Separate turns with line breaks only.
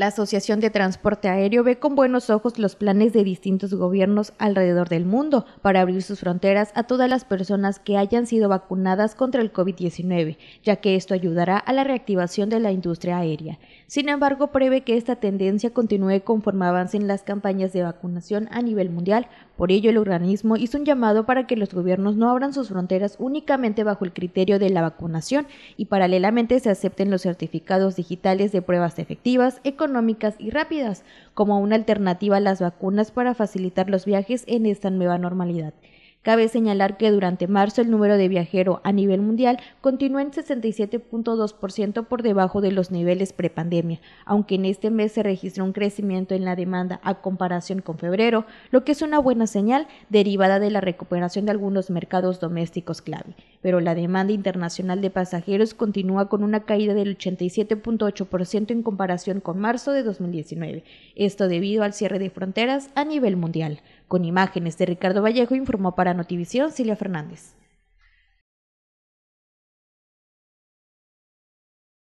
La Asociación de Transporte Aéreo ve con buenos ojos los planes de distintos gobiernos alrededor del mundo para abrir sus fronteras a todas las personas que hayan sido vacunadas contra el COVID-19, ya que esto ayudará a la reactivación de la industria aérea. Sin embargo, prevé que esta tendencia continúe conforme avancen las campañas de vacunación a nivel mundial. Por ello, el organismo hizo un llamado para que los gobiernos no abran sus fronteras únicamente bajo el criterio de la vacunación y paralelamente se acepten los certificados digitales de pruebas efectivas, económicas y rápidas como una alternativa a las vacunas para facilitar los viajes en esta nueva normalidad. Cabe señalar que durante marzo el número de viajeros a nivel mundial continúa en 67.2% por debajo de los niveles prepandemia, aunque en este mes se registró un crecimiento en la demanda a comparación con febrero, lo que es una buena señal derivada de la recuperación de algunos mercados domésticos clave. Pero la demanda internacional de pasajeros continúa con una caída del 87.8% en comparación con marzo de 2019, esto debido al cierre de fronteras a nivel mundial. Con imágenes de Ricardo Vallejo informó para la Notivisión, Silvia Fernández.